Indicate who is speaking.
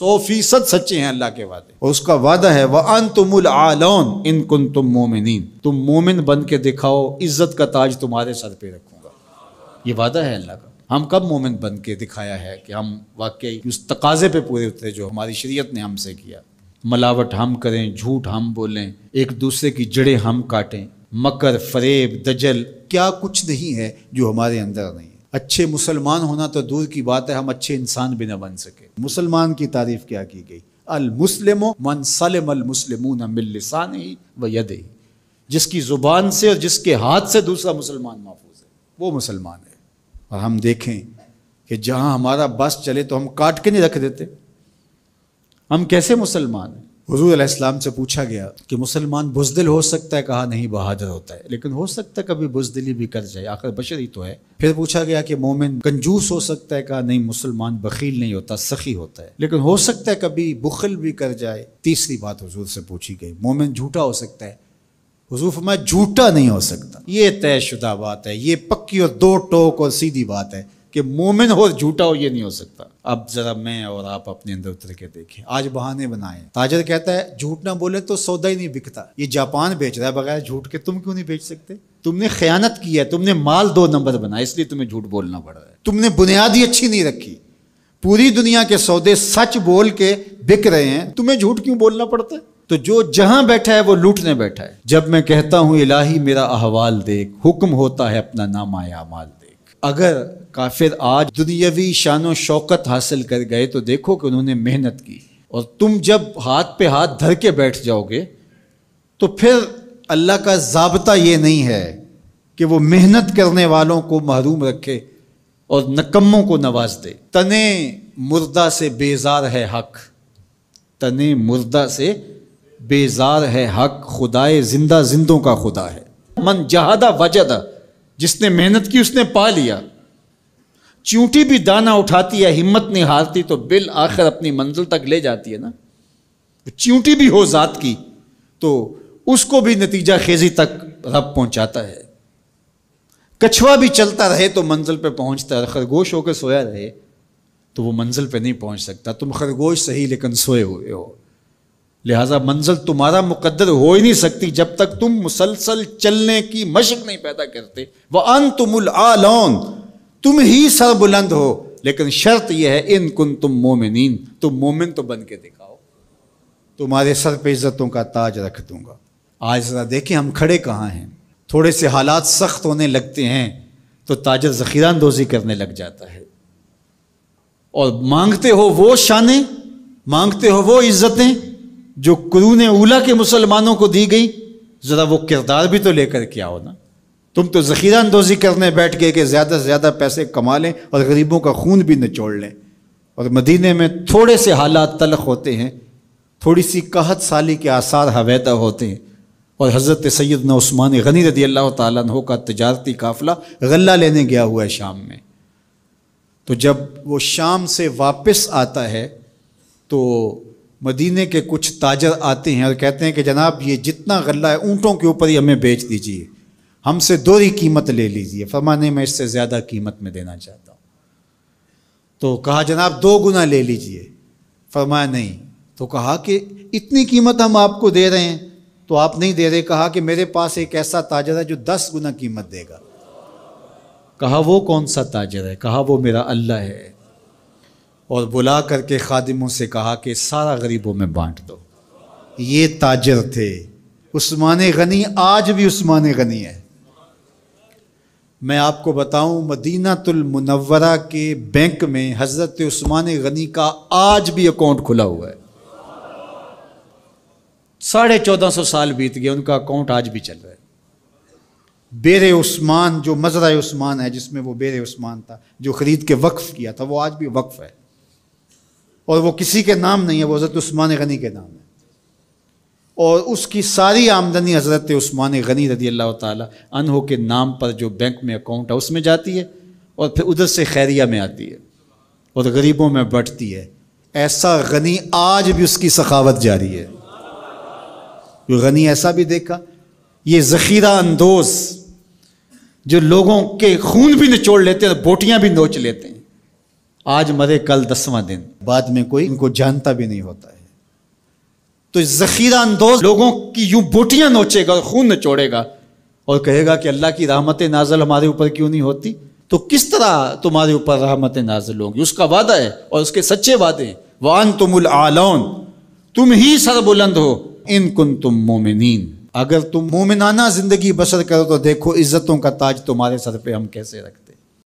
Speaker 1: सौ फीसद सच्चे हैं अल्लाह के वादे और उसका वादा है वह अन तुम आलोन इन कुन तुम मोमिन तुम मोमिन बन के दिखाओ इज्जत का ताज तुम्हारे सर पे रखूंगा ये वादा है अल्लाह का हम कब मोमिन बन के दिखाया है कि हम वाकई उस तकाजे पे पूरे उतरे जो हमारी शरीयत ने हमसे किया मलावट हम करें झूठ हम बोलें एक दूसरे की जड़ें हम काटें मकर फरेब दजल क्या कुछ नहीं है जो हमारे अंदर नहीं अच्छे मुसलमान होना तो दूर की बात है हम अच्छे इंसान भी ना बन सके मुसलमान की तारीफ क्या की गई अल मुस्लिमो मन सलम अल मुस्लिम मिलसान ही व यद ही जिसकी ज़ुबान से और जिसके हाथ से दूसरा मुसलमान महफूज है वो मुसलमान है और हम देखें कि जहाँ हमारा बस चले तो हम काट के नहीं रख देते हम कैसे मुसलमान हैं हजूर अलैहिस्सलाम से पूछा गया कि मुसलमान बुजदिल हो सकता है कहा नहीं बहादुर होता है लेकिन हो सकता है कभी बुजदिली भी कर जाए आखिर बशर ही तो है फिर पूछा गया कि मोमिन कंजूस हो सकता है कहा नहीं मुसलमान बखील नहीं होता सखी होता है लेकिन हो सकता है कभी बुखिल भी कर जाए तीसरी बात हजूर से पूछी गई मोमिन झूठा हो सकता है हजूफ मैं झूठा नहीं हो सकता ये तयशुदा बात है ये पक्की और दो टोक और सीधी बात है कि मोमिन हो झूठा हो ये नहीं हो सकता अब जरा मैं और आप अपने अंदर उतर के देखें आज बहाने बनाए ताजर कहता है झूठ ना बोले तो सौदा ही नहीं बिकता ये जापान बेच रहा है बगैर झूठ के तुम क्यों नहीं बेच सकते तुमने खयानत की है तुमने माल दो नंबर बनाया इसलिए तुम्हें झूठ बोलना पड़ रहा है तुमने बुनियाद ही अच्छी नहीं रखी पूरी दुनिया के सौदे सच बोल के बिक रहे हैं तुम्हें झूठ क्यों बोलना पड़ता है तो जो जहां बैठा है वो लूटने बैठा है जब मैं कहता हूं इलाही मेरा अहवाल देख हुक्म होता है अपना माल अगर काफिर आज दुनियावी शान शौकत हासिल कर गए तो देखो कि उन्होंने मेहनत की और तुम जब हाथ पे हाथ धर के बैठ जाओगे तो फिर अल्लाह का जबता ये नहीं है कि वो मेहनत करने वालों को महरूम रखे और नकम्मों को नवाज दे तने मुर्दा से बेजार है हक तने मुर्दा से बेजार है हक खुदाए जिंदा जिंदों का खुदा है मन जहादा वजदा जिसने मेहनत की उसने पा लिया चूंटी भी दाना उठाती है हिम्मत नहीं हारती तो बिल आखिर अपनी मंजिल तक ले जाती है ना तो चूंटी भी हो ज़ात की तो उसको भी नतीजा खेजी तक रब पहुंचाता है कछुआ भी चलता रहे तो मंजिल पे पहुंचता है खरगोश होकर सोया रहे तो वो मंजिल पे नहीं पहुंच सकता तुम खरगोश सही लेकिन सोए हुए हो लिहाजा मंजिल तुम्हारा मुकद्दर हो ही नहीं सकती जब तक तुम मुसलसल चलने की मशक नहीं पैदा करते वह अन तुमुल आलौन तुम ही सर बुलंद हो लेकिन शर्त यह है इन कुन तुम मोमिन तुम मोमिन तो बन के दिखाओ तुम्हारे सर पे इज़्ज़तों का ताज रख दूंगा आज ज़रा देखें हम खड़े कहाँ हैं थोड़े से हालात सख्त होने लगते हैं तो ताजर ज़खीरा अंदोज़ी करने लग जाता है और मांगते हो वो शान मांगते हो वो इज़्ज़तें जो कुरून उला के मुसलमानों को दी गई ज़रा वो किरदार भी तो लेकर के आओ ना तुम तो ज़खीरा अंदोज़ी करने बैठ गए कि ज़्यादा से ज़्यादा पैसे कमा लें और गरीबों का खून भी निचोड़ लें और मदीने में थोड़े से हालात तलख होते हैं थोड़ी सी कहत साली के आसार हवैदा होते हैं और हज़रत सैदना उस्मान गनी रदी अल्लाह तु का तजारती काफ़िला गल्ला लेने गया हुआ है शाम में तो जब वो शाम से वापस आता है तो मदीने के कुछ ताजर आते हैं और कहते हैं कि जनाब ये जितना गला है ऊँटों के ऊपर ही हमें बेच दीजिए हमसे दोरी कीमत ले लीजिए फरमाने में इससे ज़्यादा कीमत में देना चाहता हूँ तो कहा जनाब दो गुना ले लीजिए फरमाया नहीं तो कहा कि इतनी कीमत हम आपको दे रहे हैं तो आप नहीं दे रहे कहा कि मेरे पास एक ऐसा ताजर है जो दस गुना कीमत देगा कहा वो कौन सा ताजर है कहा वो मेरा अल्लाह है और बुला करके खादिमों से कहा कि सारा गरीबों में बांट दो ये ताजर थे उस्मान गनी आज भी उस्मान गनी है मैं आपको बताऊं मदीनातुलमनवरा के बैंक में हज़रत उस्मान गनी का आज भी अकाउंट खुला हुआ है साढ़े चौदह सौ साल बीत गए उनका अकाउंट आज भी चल रहा है बेर उस्मान जो मजरा उस्मान है जिसमें वो बेर उस्मान था जो ख़रीद के वक्फ़ किया था वो आज भी वक्फ़ है और वो किसी के नाम नहीं है वो हज़रत उस्मान गनी के नाम है और उसकी सारी आमदनी हज़रत उस्मान गनी रदी अल्लाह तहों के नाम पर जो बैंक में अकाउंट है उसमें जाती है और फिर उधर से खैरिया में आती है और गरीबों में बढ़ती है ऐसा गनी आज भी उसकी सखावत जारी है जो गनी ऐसा भी देखा ये ज़ख़ीरा अंदोज़ जो लोगों के खून भी निचोड़ लेते हैं और बोटियाँ भी नोच लेते हैं आज मरे कल दसवां दिन बाद में कोई इनको जानता भी नहीं होता है तो जखीरा अंदोज लोगों की यूं बोटियां नोचेगा और खून चोड़ेगा और कहेगा कि अल्लाह की रहमत नाजल हमारे ऊपर क्यों नहीं होती तो किस तरह तुम्हारे ऊपर रहमत नाजल होंगी उसका वादा है और उसके सच्चे वादे वान तुम आलोन तुम ही सरबुलंद हो इन कुन तुम मोमिन अगर तुम मोमिनाना जिंदगी बसर करो तो देखो इज्जतों का ताज तुम्हारे सर पे हम कैसे रखते